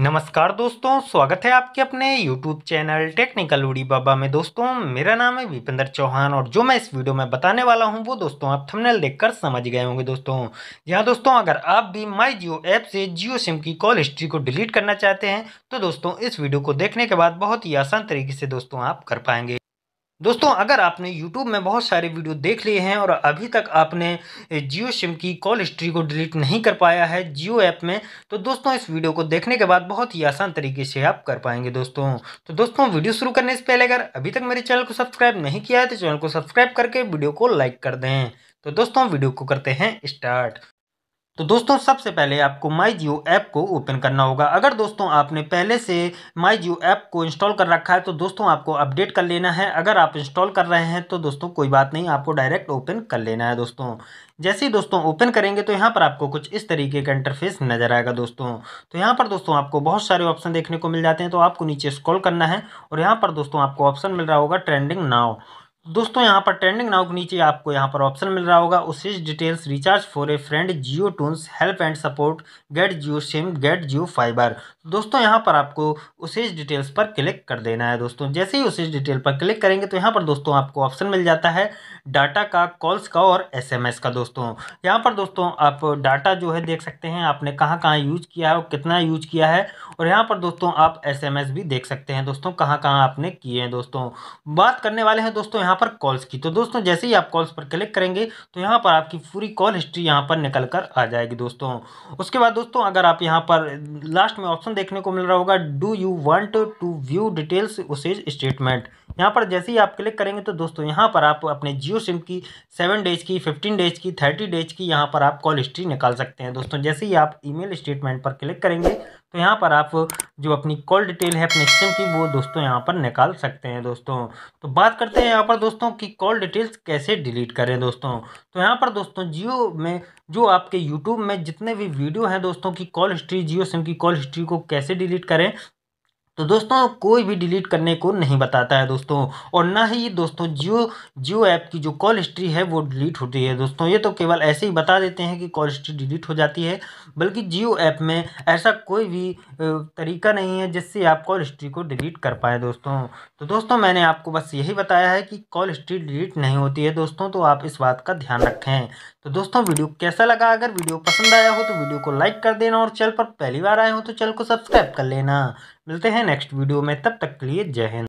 नमस्कार दोस्तों स्वागत है आपके अपने YouTube चैनल टेक्निकल उड़ी बाबा में दोस्तों मेरा नाम है विपेंद्र चौहान और जो मैं इस वीडियो में बताने वाला हूं वो दोस्तों आप थंबनेल देखकर समझ गए होंगे दोस्तों यहाँ दोस्तों अगर आप भी माई जियो ऐप से जियो सिम की कॉल हिस्ट्री को डिलीट करना चाहते हैं तो दोस्तों इस वीडियो को देखने के बाद बहुत ही आसान तरीके से दोस्तों आप कर पाएंगे दोस्तों अगर आपने YouTube में बहुत सारे वीडियो देख लिए हैं और अभी तक आपने जियो सिम की कॉल हिस्ट्री को डिलीट नहीं कर पाया है जियो ऐप में तो दोस्तों इस वीडियो को देखने के बाद बहुत ही आसान तरीके से आप कर पाएंगे दोस्तों तो दोस्तों वीडियो शुरू करने से पहले अगर अभी तक मेरे चैनल को सब्सक्राइब नहीं किया है तो चैनल को सब्सक्राइब करके वीडियो को लाइक कर दें तो दोस्तों वीडियो को करते हैं स्टार्ट तो दोस्तों सबसे पहले आपको माई जियो ऐप को ओपन करना होगा अगर दोस्तों आपने पहले से माई जियो ऐप को इंस्टॉल कर रखा है तो दोस्तों आपको अपडेट कर लेना है अगर आप इंस्टॉल कर रहे हैं तो दोस्तों कोई बात नहीं आपको डायरेक्ट ओपन कर लेना है दोस्तों जैसे ही दोस्तों ओपन करेंगे तो यहाँ पर आपको कुछ इस तरीके का इंटरफेस नज़र आएगा दोस्तों तो यहाँ पर दोस्तों आपको बहुत सारे ऑप्शन देखने को मिल जाते हैं तो आपको नीचे स्क्रॉल करना है और यहाँ पर दोस्तों आपको ऑप्शन मिल रहा होगा ट्रेंडिंग नाव दोस्तों यहाँ पर ट्रेंडिंग नाउ के नीचे आपको यहाँ पर ऑप्शन मिल रहा होगा उसे details recharge for a friend Jio tunes help and support get Jio SIM get Jio fibre दोस्तों यहाँ पर आपको उसे डिटेल्स पर क्लिक कर देना है दोस्तों जैसे ही उसे डिटेल पर क्लिक करेंगे तो यहाँ पर दोस्तों आपको ऑप्शन मिल जाता है डाटा का कॉल्स का और एस का दोस्तों यहाँ पर दोस्तों आप डाटा जो है देख सकते हैं आपने कहाँ कहाँ यूज किया है और कितना यूज किया है और यहाँ पर दोस्तों आप एस भी देख सकते हैं दोस्तों कहाँ कहाँ आपने किए हैं दोस्तों बात करने वाले हैं दोस्तों यहाँ पर कॉल्स की तो दोस्तों जैसे ही आप कॉल्स पर क्लिक करेंगे तो यहाँ पर आपकी पूरी कॉल हिस्ट्री यहाँ पर निकल कर आ जाएगी दोस्तों उसके बाद दोस्तों अगर आप यहाँ पर लास्ट में ऑप्शन देखने को मिल रहा होगा do you want to view details usage statement यहाँ पर जैसे ही आप क्लिक करेंगे तो दोस्तों यहाँ पर आप अपने जियो सिम की सेवन डेज की फिफ्टीन डेज की थर्टी डेज की यहाँ पर आप कॉल हिस्ट्री निकाल सकते हैं दोस्तों जैसे ही आप ई स्टेटमेंट पर क्लिक करेंगे तो यहाँ पर आप जो अपनी कॉल डिटेल है अपने सिम की वो दोस्तों यहाँ पर निकाल सकते हैं दोस्तों तो बात करते हैं यहाँ पर दोस्तों कि कॉल डिटेल्स कैसे डिलीट करें दोस्तों तो यहाँ पर दोस्तों जियो में जो आपके यूट्यूब में जितने भी वीडियो हैं दोस्तों की कॉल हिस्ट्री जियो सिम की कॉल हिस्ट्री को कैसे डिलीट करें तो दोस्तों कोई भी डिलीट करने को नहीं बताता है दोस्तों और ना ही दोस्तों जियो जियो ऐप की जो कॉल हिस्ट्री है वो डिलीट होती है दोस्तों ये तो केवल ऐसे ही बता देते हैं कि कॉल हिस्ट्री डिलीट हो जाती है बल्कि जियो ऐप में ऐसा कोई भी तरीका नहीं है जिससे आप कॉल हिस्ट्री को डिलीट कर पाए दोस्तों तो दोस्तों मैंने आपको बस यही बताया है कि कॉल हिस्ट्री डिलीट नहीं होती है दोस्तों तो आप इस बात का ध्यान रखें तो दोस्तों वीडियो कैसा लगा अगर वीडियो पसंद आया हो तो वीडियो को लाइक कर देना और चैनल पर पहली बार आए हो तो चैनल को सब्सक्राइब कर लेना मिलते हैं नेक्स्ट वीडियो में तब तक के लिए जय हिंद